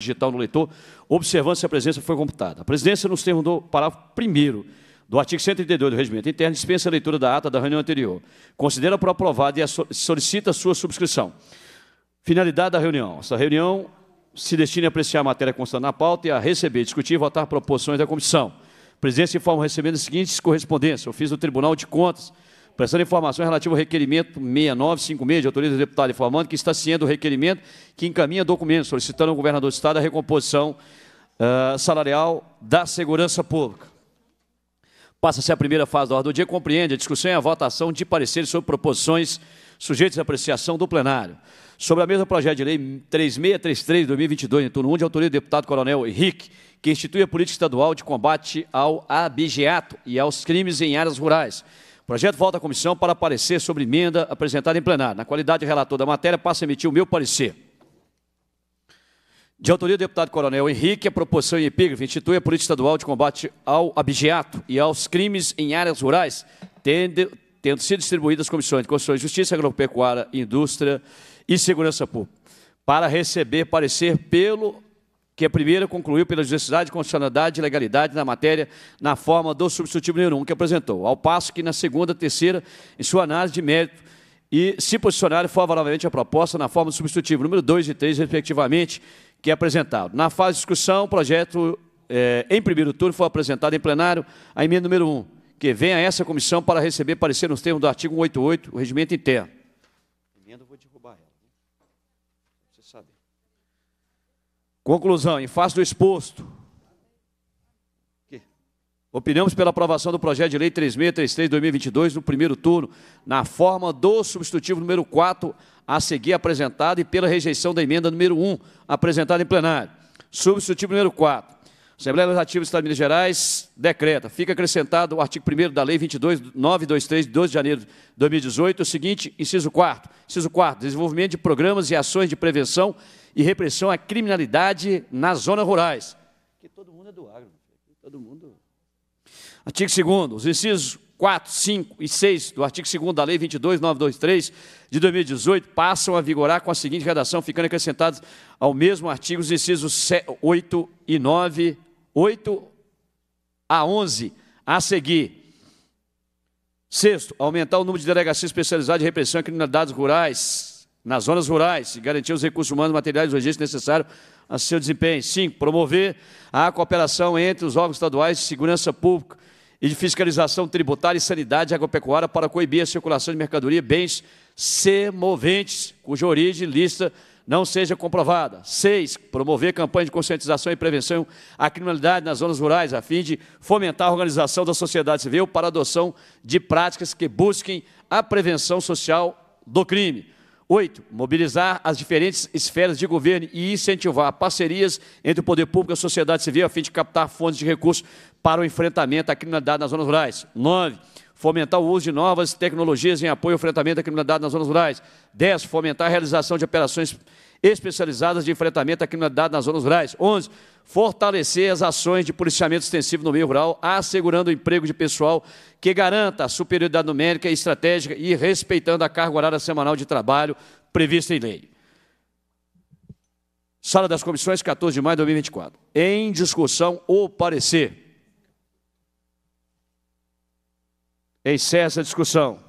digital no leitor, observando se a presença foi computada. A presidência, nos termos do parágrafo 1 do artigo 132 do Regimento Interno, dispensa a leitura da ata da reunião anterior. Considera por aprovada e solicita sua subscrição. Finalidade da reunião. Essa reunião se destina a apreciar a matéria constante na pauta e a receber, discutir e votar proposições da comissão. A presidência informa recebendo as seguintes correspondências. Ofício do Tribunal de Contas, Prestando informações relativas ao requerimento 6956, de autoria do deputado informando que está ciente o requerimento que encaminha documentos solicitando ao governador do Estado a recomposição uh, salarial da segurança pública. Passa-se a primeira fase da ordem do dia, compreende a discussão e a votação de pareceres sobre proposições sujeitas à apreciação do plenário. Sobre a mesma projeto de lei 3633 de 2022, em turno 1, de autoria do deputado Coronel Henrique, que institui a política estadual de combate ao abigeato e aos crimes em áreas rurais Projeto volta à comissão para aparecer sobre emenda apresentada em plenário. Na qualidade de relator da matéria, passo a emitir o meu parecer. De autoria do deputado Coronel Henrique, a proposição em epígrafe institui a política estadual de combate ao abigeato e aos crimes em áreas rurais, tendo, tendo sido distribuídas as comissões de Constituição e Justiça, Agropecuária, Indústria e Segurança Pública, para receber parecer pelo que a é primeira concluiu pela justiça, constitucionalidade e legalidade na matéria na forma do substitutivo número 1 que apresentou, ao passo que na segunda, terceira, em sua análise de mérito, e se posicionarem favoravelmente à proposta na forma do substitutivo número 2 e 3, respectivamente, que é apresentado. Na fase de discussão, o projeto é, em primeiro turno foi apresentado em plenário a emenda número 1, que vem a essa comissão para receber parecer nos termos do artigo 188, o regimento interno. Emenda vou te Conclusão, em face do exposto, opinamos pela aprovação do projeto de lei 3633-2022 no primeiro turno, na forma do substitutivo número 4 a seguir apresentado e pela rejeição da emenda número 1 apresentada em plenário. Substitutivo número 4. Assembleia Legislativa do Estado de Minas Gerais decreta. Fica acrescentado o artigo 1 da Lei 22923, de 12 de janeiro de 2018, o seguinte, inciso 4 Inciso 4 desenvolvimento de programas e ações de prevenção e repressão à criminalidade nas zonas rurais. Que todo mundo é do agro, todo mundo. Artigo 2 os incisos 4, 5 e 6 do artigo 2 da Lei 22.923 de 2018 passam a vigorar com a seguinte redação, ficando acrescentados ao mesmo artigo os incisos 8 e 9, 8 a 11 a seguir. Sexto, aumentar o número de delegacias especializadas de repressão à criminalidades rurais nas zonas rurais e garantir os recursos humanos, materiais e logísticos necessários a seu desempenho. Cinco, promover a cooperação entre os órgãos estaduais de segurança pública e de fiscalização tributária e sanidade agropecuária para coibir a circulação de mercadoria e bens semoventes, cuja origem lista não seja comprovada. Seis, promover campanha de conscientização e prevenção à criminalidade nas zonas rurais, a fim de fomentar a organização da sociedade civil para a adoção de práticas que busquem a prevenção social do crime. Oito, mobilizar as diferentes esferas de governo e incentivar parcerias entre o poder público e a sociedade civil a fim de captar fontes de recursos para o enfrentamento à criminalidade nas zonas rurais. Nove, fomentar o uso de novas tecnologias em apoio ao enfrentamento à criminalidade nas zonas rurais. 10. Fomentar a realização de operações especializadas de enfrentamento à criminalidade nas zonas rurais. 11. Fortalecer as ações de policiamento extensivo no meio rural, assegurando o emprego de pessoal que garanta a superioridade numérica e estratégica e respeitando a carga horária semanal de trabalho prevista em lei. Sala das Comissões, 14 de maio de 2024. Em discussão ou parecer. Encerra essa discussão.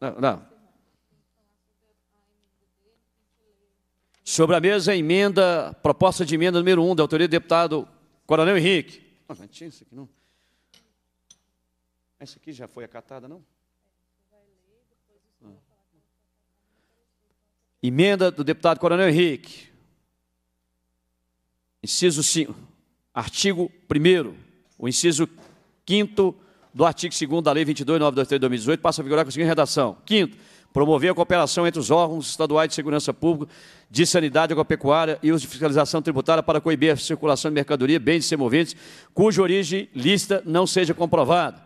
Não, não. Sobre a mesa, a emenda, proposta de emenda número 1, da autoria do deputado Coronel Henrique. Não, não tinha isso aqui, não. Essa aqui já foi acatada, não? Ah. Emenda do deputado Coronel Henrique. Inciso 5, artigo 1 o inciso 5 do artigo 2 da Lei 22.923 de 2018 passa a vigorar com a seguinte redação. Quinto, promover a cooperação entre os órgãos estaduais de segurança pública, de sanidade agropecuária e os de fiscalização tributária para coibir a circulação de mercadoria, bens e semoventes, cuja origem lista não seja comprovada,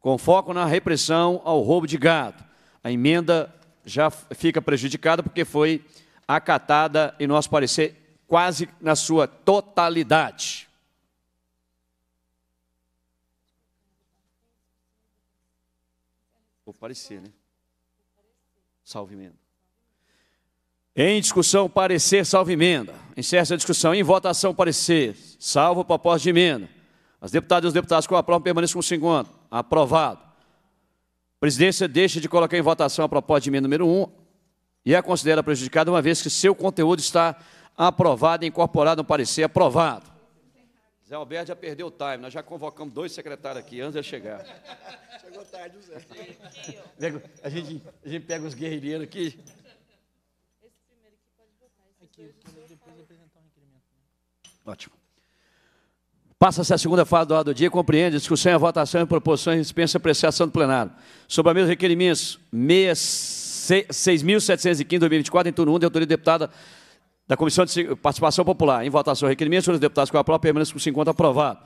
com foco na repressão ao roubo de gado. A emenda já fica prejudicada porque foi acatada, em nosso parecer, quase na sua totalidade. Vou parecer, né? Salve emenda. Em discussão, parecer, salvo emenda. Encerra a discussão. Em votação, parecer, salvo proposta de emenda. As deputadas e os deputados que o aprovam permaneçam com 50. Aprovado. A presidência deixa de colocar em votação a proposta de emenda número 1 e a considera prejudicada, uma vez que seu conteúdo está aprovado e incorporado no parecer aprovado. Zé Alberto já perdeu o time, nós já convocamos dois secretários aqui antes de chegar. Chegou tarde o Zé. A gente, a gente pega os guerrilheiros aqui. Esse primeiro aqui pode votar. Aqui, depois apresentar um requerimento. Ótimo. Passa-se a segunda fase do ordem do dia compreende discussão e votação em proposições dispensa apreciação do plenário. Sobre a mesa requerimentos 6.715-2024, em turno 1, de autoria deputada da Comissão de Participação Popular em votação. Requerimento dos deputados com a própria permanência com 50 aprovado.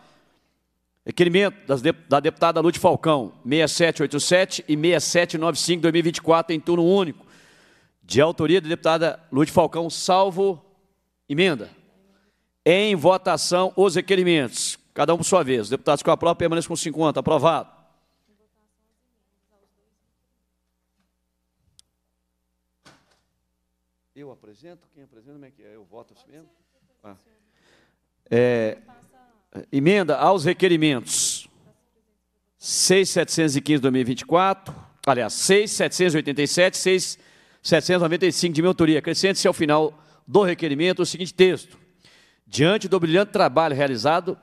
Requerimento de, da deputada Lute Falcão, 6787 e 6795, 2024, em turno único. De autoria da deputada Lute Falcão, salvo emenda. Em votação, os requerimentos. Cada um por sua vez. Os deputados com a própria permanência com 50. Aprovado. Eu apresento? Quem apresenta? Como é que é? Eu voto assim mesmo? Ah. É, é, emenda aos requerimentos 6.715 2024, aliás, 6.787, 6.795 de minha autoria. Acrescente-se ao final do requerimento o seguinte texto. Diante do brilhante trabalho realizado,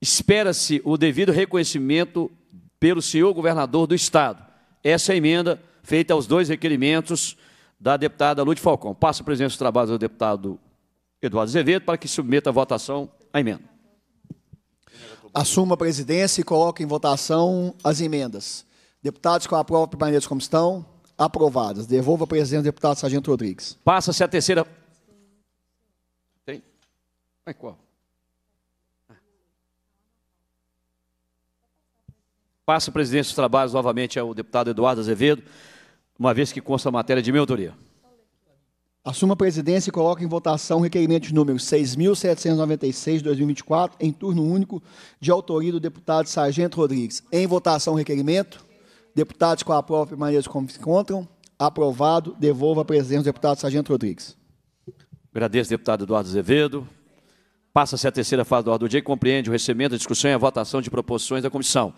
espera-se o devido reconhecimento pelo senhor governador do Estado. Essa é a emenda feita aos dois requerimentos da deputada Lúcia Falcão. Passa a presença do trabalho do deputado Eduardo Azevedo para que submeta à votação a emenda. Assuma a presidência e coloque em votação as emendas. Deputados com a prova permaneçam como estão. Aprovadas. Devolva a presidência ao deputado Sargento Rodrigues. Passa-se a terceira. Tem? É qual? Passa a presidência dos trabalhos novamente ao deputado Eduardo Azevedo uma vez que consta a matéria de minha autoria. Assuma a presidência e coloca em votação o requerimento número 6.796-2024, em turno único, de autoria do deputado Sargento Rodrigues. Em votação o requerimento. Deputados com a própria maneira como se encontram. Aprovado. Devolva a presidência do deputado Sargento Rodrigues. Agradeço, deputado Eduardo Azevedo. Passa-se a terceira fase do ordem do dia e compreende o recebimento, a discussão e a votação de proposições da comissão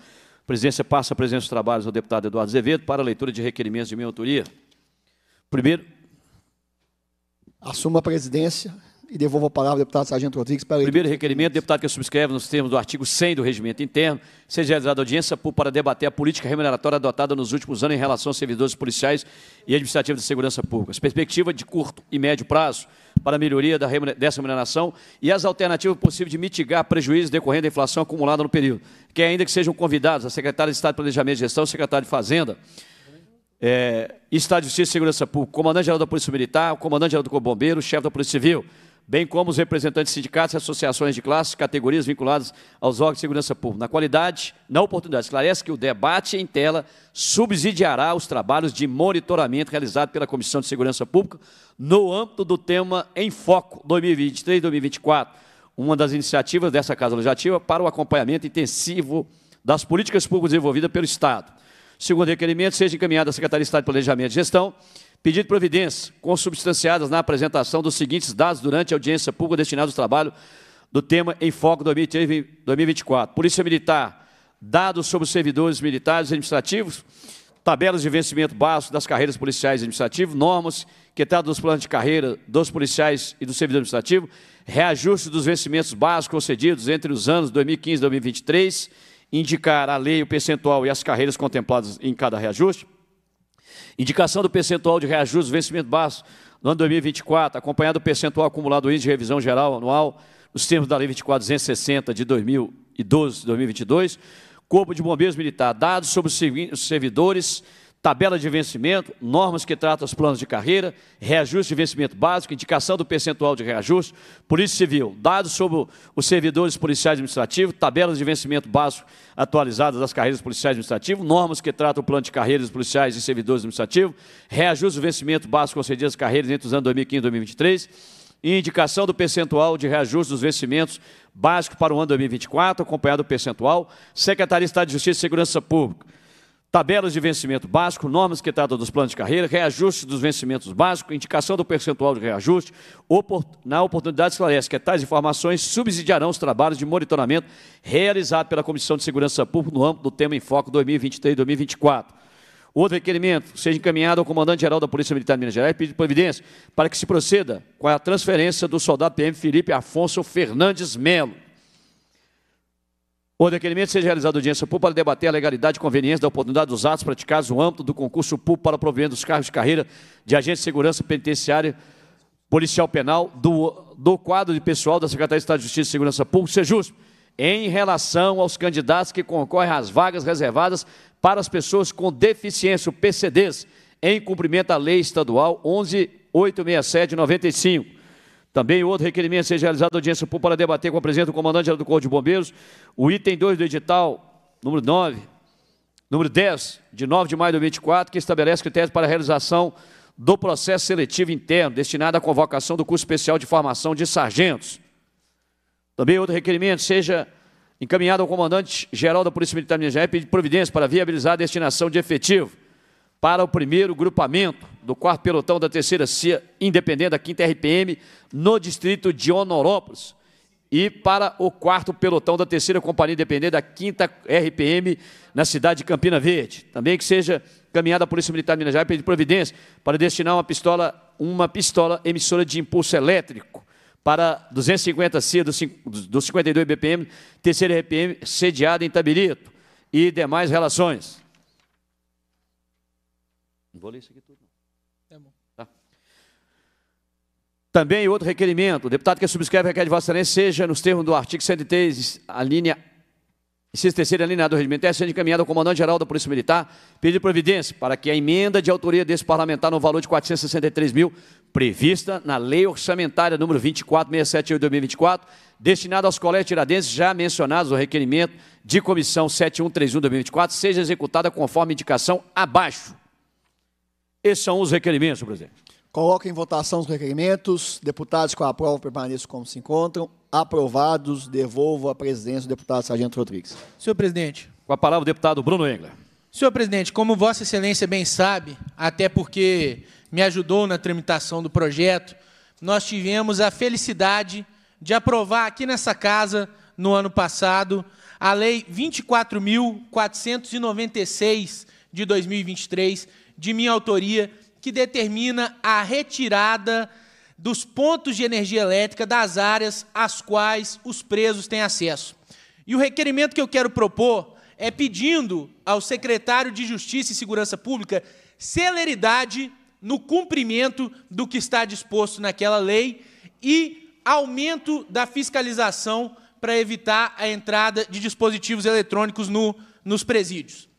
presidência passa a presença dos trabalhos ao deputado Eduardo Azevedo para a leitura de requerimentos de minha autoria. Primeiro. Assuma a presidência e devolvo a palavra ao deputado Sargento Rodrigues para Primeiro requerimento, deputado que subscreve nos termos do artigo 100 do regimento interno, seja realizada audiência para debater a política remuneratória adotada nos últimos anos em relação aos servidores policiais e administrativos de segurança pública, as perspectivas de curto e médio prazo para a melhoria da dessa remuneração e as alternativas possíveis de mitigar prejuízos decorrentes da inflação acumulada no período, que ainda que sejam convidados a secretária de Estado de Planejamento e Gestão, secretário de Fazenda, é, Estado de Justiça e Segurança Pública, comandante-geral da Polícia Militar, comandante-geral do Corpo Bombeiro, chefe da Polícia Civil, bem como os representantes de sindicatos e associações de classes, categorias vinculadas aos órgãos de segurança pública. Na qualidade, na oportunidade, esclarece que o debate em tela subsidiará os trabalhos de monitoramento realizado pela Comissão de Segurança Pública no âmbito do tema Em Foco 2023-2024, uma das iniciativas dessa Casa Legislativa para o acompanhamento intensivo das políticas públicas desenvolvidas pelo Estado. Segundo requerimento, seja encaminhado à Secretaria de Estado de Planejamento e Gestão, Pedido de providência, consubstanciadas na apresentação dos seguintes dados durante a audiência pública destinada ao trabalho do tema em foco 2024. Polícia Militar, dados sobre os servidores militares e administrativos, tabelas de vencimento básico das carreiras policiais e administrativas, normas que tratam dos planos de carreira dos policiais e do servidor administrativo, reajuste dos vencimentos básicos concedidos entre os anos 2015 e 2023, indicar a lei, o percentual e as carreiras contempladas em cada reajuste, Indicação do percentual de reajuste do vencimento básico no ano 2024, acompanhado do percentual acumulado do índice de revisão geral anual, nos termos da Lei 2460 de 2012-2022, Corpo de Bombeiros Militar, dados sobre os servidores tabela de vencimento, normas que tratam os planos de carreira, reajuste de vencimento básico, indicação do percentual de reajuste, Polícia Civil, dados sobre os servidores policiais administrativos, tabelas de vencimento básico atualizadas das carreiras policiais administrativas, normas que tratam o plano de carreiras policiais e servidores administrativos, reajuste do vencimento básico concedido às carreiras entre os anos 2015 e 2023, e indicação do percentual de reajuste dos vencimentos básicos para o ano 2024, acompanhado do percentual, Secretaria de Estado de Justiça e Segurança Pública, tabelas de vencimento básico, normas quitadas dos planos de carreira, reajuste dos vencimentos básicos, indicação do percentual de reajuste. Na oportunidade, esclarece que tais informações subsidiarão os trabalhos de monitoramento realizados pela Comissão de Segurança Pública no âmbito do tema em foco 2023-2024. Outro requerimento, seja encaminhado ao comandante-geral da Polícia Militar de Minas Gerais, pedido providência, para que se proceda com a transferência do soldado PM Felipe Afonso Fernandes Melo Ordem requerimento seja realizado audiência pública para debater a legalidade e conveniência da oportunidade dos atos praticados no âmbito do concurso público para provimento dos cargos de carreira de agente de segurança penitenciária, policial penal, do, do quadro de pessoal da Secretaria de Estado de Justiça e Segurança Pública, justo em relação aos candidatos que concorrem às vagas reservadas para as pessoas com deficiência, o PCDs, em cumprimento à Lei Estadual 11.867, 95. Também outro requerimento seja realizado audiência pública para debater com a presença do comandante do Corpo de Bombeiros o item 2 do edital, número 9, número 10, de 9 de maio de 2024, que estabelece critérios para a realização do processo seletivo interno destinado à convocação do curso especial de formação de sargentos. Também outro requerimento seja encaminhado ao comandante-geral da Polícia Militar de Minas Gerais pedir providência para viabilizar a destinação de efetivo para o primeiro grupamento do quarto pelotão da terceira CIA independente da quinta RPM no distrito de Honorópolis e para o quarto pelotão da terceira companhia independente da quinta RPM na cidade de Campina Verde. Também que seja caminhada a Polícia Militar de Minas Gerais pedir providência para destinar uma pistola, uma pistola emissora de impulso elétrico para 250 CIA do, 52 BPM, terceira RPM, sediada em Tabirito e demais relações. Não vou ler isso aqui tudo. Também outro requerimento, o deputado que subscreve requer de Vossa Excelência seja, nos termos do artigo 103, a linha Inciso terceiro, alineado do regimento, sendo é encaminhado ao comandante-geral da Polícia Militar, pedido providência para que a emenda de autoria desse parlamentar no valor de 463 mil, prevista na Lei Orçamentária número 2467 de 2024, destinada aos colégios tiradenses já mencionados no requerimento de comissão 7131 de 2024, seja executada conforme indicação abaixo. Esses são os requerimentos, presidente. Coloco em votação os requerimentos. Deputados com a prova permaneçam como se encontram. Aprovados. Devolvo a presidência do deputado Sargento Rodrigues. Senhor presidente. Com a palavra o deputado Bruno Engler. Senhor presidente, como Vossa Excelência bem sabe, até porque me ajudou na tramitação do projeto, nós tivemos a felicidade de aprovar aqui nessa casa, no ano passado, a Lei 24.496 de 2023, de minha autoria, que determina a retirada dos pontos de energia elétrica das áreas às quais os presos têm acesso. E o requerimento que eu quero propor é pedindo ao secretário de Justiça e Segurança Pública celeridade no cumprimento do que está disposto naquela lei e aumento da fiscalização para evitar a entrada de dispositivos eletrônicos no, nos presídios.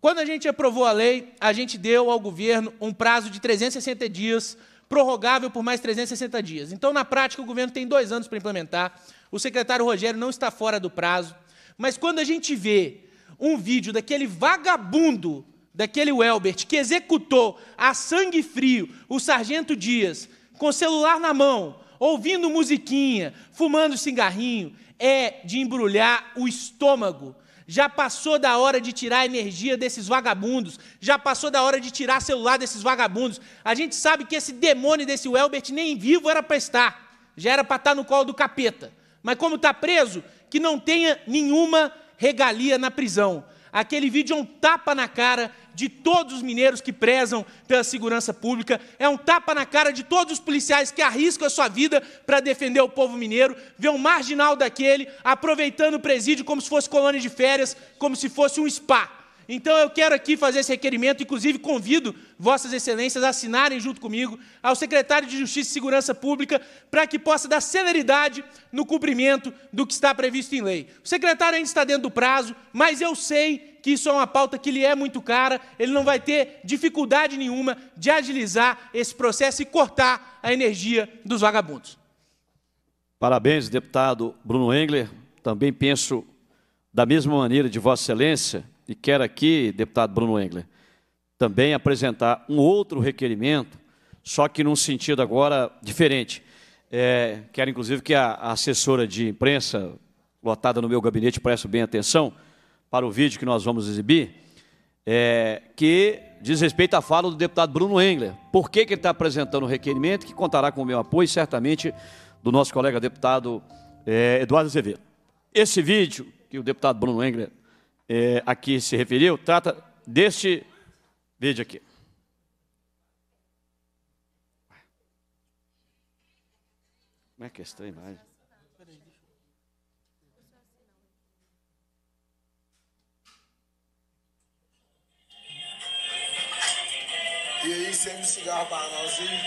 Quando a gente aprovou a lei, a gente deu ao governo um prazo de 360 dias, prorrogável por mais 360 dias. Então, na prática, o governo tem dois anos para implementar. O secretário Rogério não está fora do prazo. Mas quando a gente vê um vídeo daquele vagabundo, daquele Welbert, que executou a sangue frio o sargento Dias, com celular na mão, ouvindo musiquinha, fumando cigarrinho, é de embrulhar o estômago. Já passou da hora de tirar a energia desses vagabundos. Já passou da hora de tirar celular desses vagabundos. A gente sabe que esse demônio desse Welbert nem vivo era para estar. Já era para estar tá no colo do capeta. Mas como está preso, que não tenha nenhuma regalia na prisão. Aquele vídeo é um tapa na cara de todos os mineiros que prezam pela segurança pública, é um tapa na cara de todos os policiais que arriscam a sua vida para defender o povo mineiro, ver um marginal daquele aproveitando o presídio como se fosse colônia de férias, como se fosse um spa. Então eu quero aqui fazer esse requerimento, inclusive convido Vossas Excelências a assinarem junto comigo ao secretário de Justiça e Segurança Pública para que possa dar celeridade no cumprimento do que está previsto em lei. O secretário ainda está dentro do prazo, mas eu sei que isso é uma pauta que lhe é muito cara, ele não vai ter dificuldade nenhuma de agilizar esse processo e cortar a energia dos vagabundos. Parabéns, deputado Bruno Engler. Também penso da mesma maneira de Vossa Excelência e quero aqui, deputado Bruno Engler, também apresentar um outro requerimento, só que num sentido agora diferente. É, quero, inclusive, que a assessora de imprensa, lotada no meu gabinete, preste bem atenção para o vídeo que nós vamos exibir, é, que diz respeito à fala do deputado Bruno Engler. Por que, que ele está apresentando o requerimento, que contará com o meu apoio, certamente, do nosso colega deputado é, Eduardo Azevedo. Esse vídeo que o deputado Bruno Engler é, aqui se referiu, trata deste vídeo aqui. Como é que é estranho, imagem? E aí, sempre um cigarro para nós aí.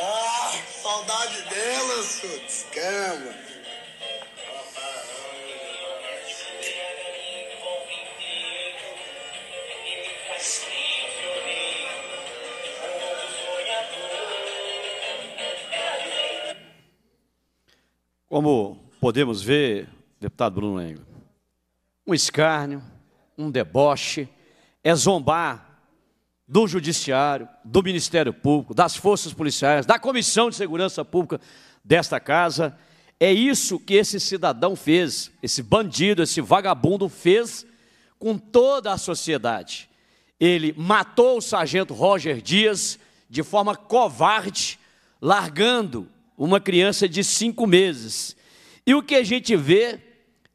Ah, saudade delas, Suts. Cama. Como podemos ver, deputado Bruno Engel, um escárnio, um deboche, é zombar do Judiciário, do Ministério Público, das forças policiais, da Comissão de Segurança Pública desta casa. É isso que esse cidadão fez, esse bandido, esse vagabundo fez com toda a sociedade. Ele matou o sargento Roger Dias de forma covarde, largando uma criança de cinco meses. E o que a gente vê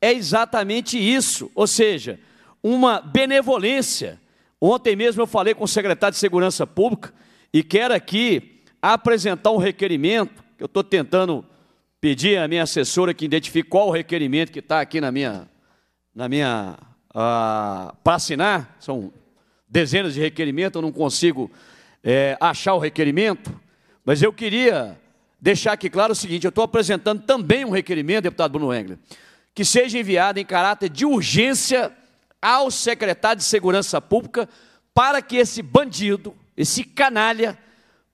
é exatamente isso, ou seja, uma benevolência. Ontem mesmo eu falei com o secretário de Segurança Pública e quero aqui apresentar um requerimento, que eu estou tentando pedir à minha assessora que identifique qual o requerimento que está aqui na minha, na minha ah, para assinar, são dezenas de requerimentos, eu não consigo é, achar o requerimento, mas eu queria deixar aqui claro o seguinte: eu estou apresentando também um requerimento, deputado Bruno Engler, que seja enviado em caráter de urgência ao secretário de Segurança Pública para que esse bandido, esse canalha,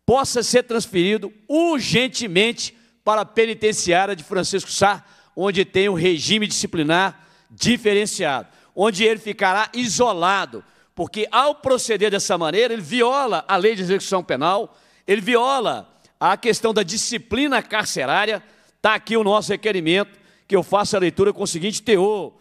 possa ser transferido urgentemente para a penitenciária de Francisco Sá, onde tem um regime disciplinar diferenciado, onde ele ficará isolado, porque ao proceder dessa maneira, ele viola a lei de execução penal, ele viola a questão da disciplina carcerária, está aqui o nosso requerimento, que eu faça a leitura com o seguinte teor,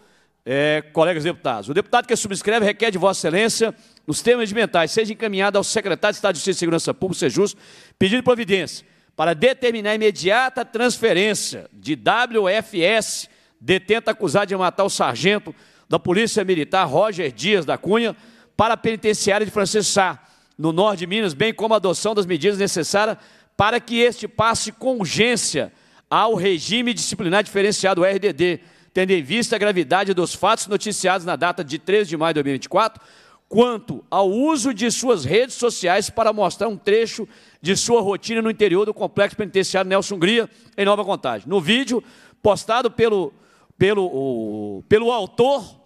é, colegas deputados. O deputado que subscreve requer de Vossa Excelência, nos termos regimentais, seja encaminhado ao secretário de Estado de Justiça e Segurança Pública, Sejus, pedido de providência para determinar a imediata transferência de WFS, detento acusado de matar o sargento da Polícia Militar Roger Dias da Cunha, para a penitenciária de Francisco Sá, no norte de Minas, bem como a adoção das medidas necessárias para que este passe com urgência ao regime disciplinar diferenciado RDD, tendo em vista a gravidade dos fatos noticiados na data de 13 de maio de 2024, quanto ao uso de suas redes sociais para mostrar um trecho de sua rotina no interior do complexo penitenciário Nelson Hungria, em Nova Contagem. No vídeo postado pelo, pelo, o, pelo autor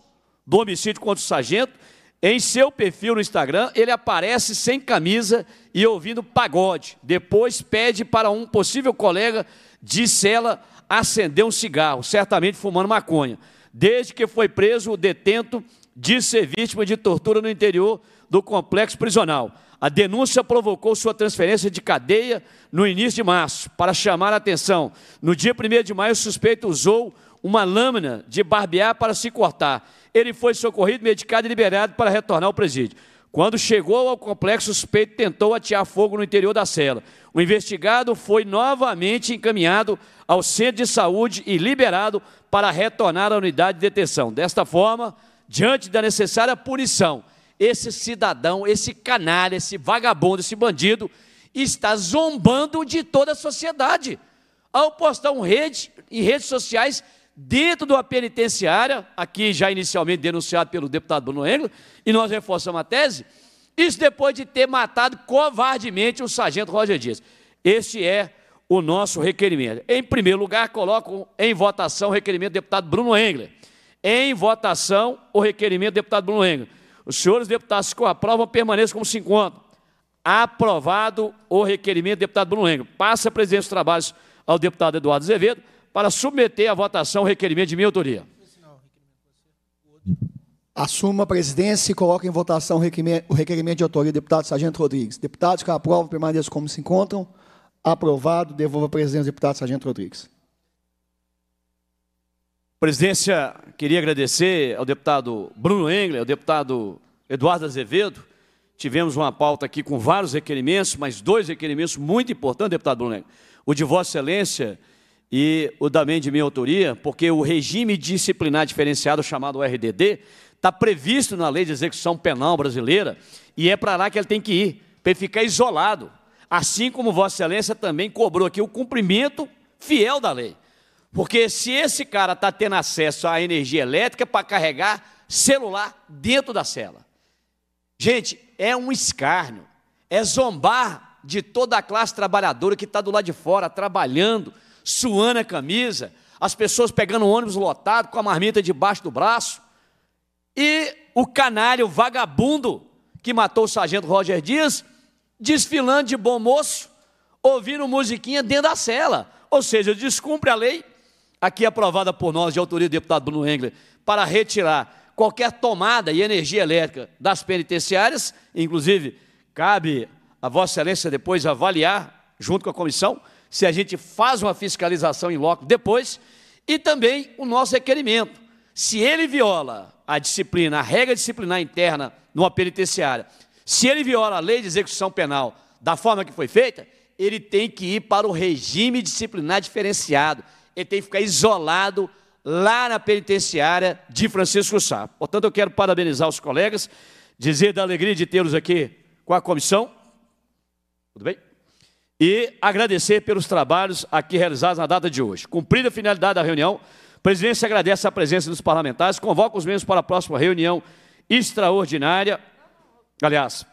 do homicídio contra o sargento, em seu perfil no Instagram, ele aparece sem camisa e ouvindo pagode. Depois pede para um possível colega de cela acender um cigarro, certamente fumando maconha. Desde que foi preso, o detento diz ser vítima de tortura no interior do complexo prisional. A denúncia provocou sua transferência de cadeia no início de março. Para chamar a atenção, no dia 1 de maio, o suspeito usou uma lâmina de barbear para se cortar ele foi socorrido, medicado e liberado para retornar ao presídio. Quando chegou ao complexo, o suspeito tentou atear fogo no interior da cela. O investigado foi novamente encaminhado ao centro de saúde e liberado para retornar à unidade de detenção. Desta forma, diante da necessária punição, esse cidadão, esse canalha, esse vagabundo, esse bandido, está zombando de toda a sociedade. Ao postar um rede, em redes sociais dentro da penitenciária, aqui já inicialmente denunciado pelo deputado Bruno Engler e nós reforçamos a tese, isso depois de ter matado covardemente o sargento Roger Dias. Este é o nosso requerimento. Em primeiro lugar, coloco em votação o requerimento do deputado Bruno Engler. Em votação, o requerimento do deputado Bruno Engler. Os senhores deputados que aprovam permaneçam como se encontram. Aprovado o requerimento do deputado Bruno Engler. Passa a presidência dos trabalhos ao deputado Eduardo Azevedo para submeter à votação o requerimento de minha autoria. Assuma a presidência e coloque em votação o requerimento de autoria do deputado Sargento Rodrigues. Deputados que aprovam, permaneçam como se encontram. Aprovado, devolva a presidência deputado Sargento Rodrigues. Presidência, queria agradecer ao deputado Bruno Engler, ao deputado Eduardo Azevedo. Tivemos uma pauta aqui com vários requerimentos, mas dois requerimentos muito importantes, deputado Bruno Engler. O de Vossa Excelência e o também de minha autoria, porque o regime disciplinar diferenciado chamado RDD está previsto na lei de execução penal brasileira e é para lá que ele tem que ir, para ele ficar isolado. Assim como Vossa Excelência também cobrou aqui o cumprimento fiel da lei. Porque se esse cara está tendo acesso à energia elétrica para carregar celular dentro da cela. Gente, é um escárnio, é zombar de toda a classe trabalhadora que está do lado de fora trabalhando suando a camisa, as pessoas pegando um ônibus lotado, com a marmita debaixo do braço, e o canalha, o vagabundo que matou o sargento Roger Dias, desfilando de bom moço, ouvindo musiquinha dentro da cela. Ou seja, descumpre a lei, aqui é aprovada por nós, de autoria do deputado Bruno Engler, para retirar qualquer tomada e energia elétrica das penitenciárias, inclusive cabe a Vossa Excelência depois avaliar, junto com a comissão, se a gente faz uma fiscalização em loco depois, e também o nosso requerimento. Se ele viola a disciplina, a regra disciplinar interna numa penitenciária, se ele viola a lei de execução penal da forma que foi feita, ele tem que ir para o regime disciplinar diferenciado. Ele tem que ficar isolado lá na penitenciária de Francisco Sá. Portanto, eu quero parabenizar os colegas, dizer da alegria de tê-los aqui com a comissão. Tudo bem? e agradecer pelos trabalhos aqui realizados na data de hoje. Cumprida a finalidade da reunião, a presidência agradece a presença dos parlamentares, convoca os membros para a próxima reunião extraordinária. Aliás,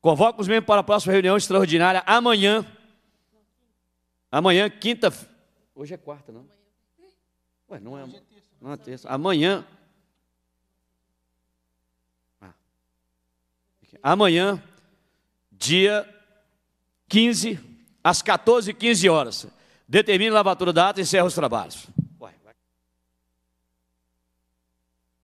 convoca os membros para a próxima reunião extraordinária amanhã. Amanhã, quinta. Hoje é quarta, não? Ué, não é, não é terça. Amanhã. Ah. Amanhã, dia 15, às 14 h 15 horas. Determine a lavatura da ata e encerra os trabalhos.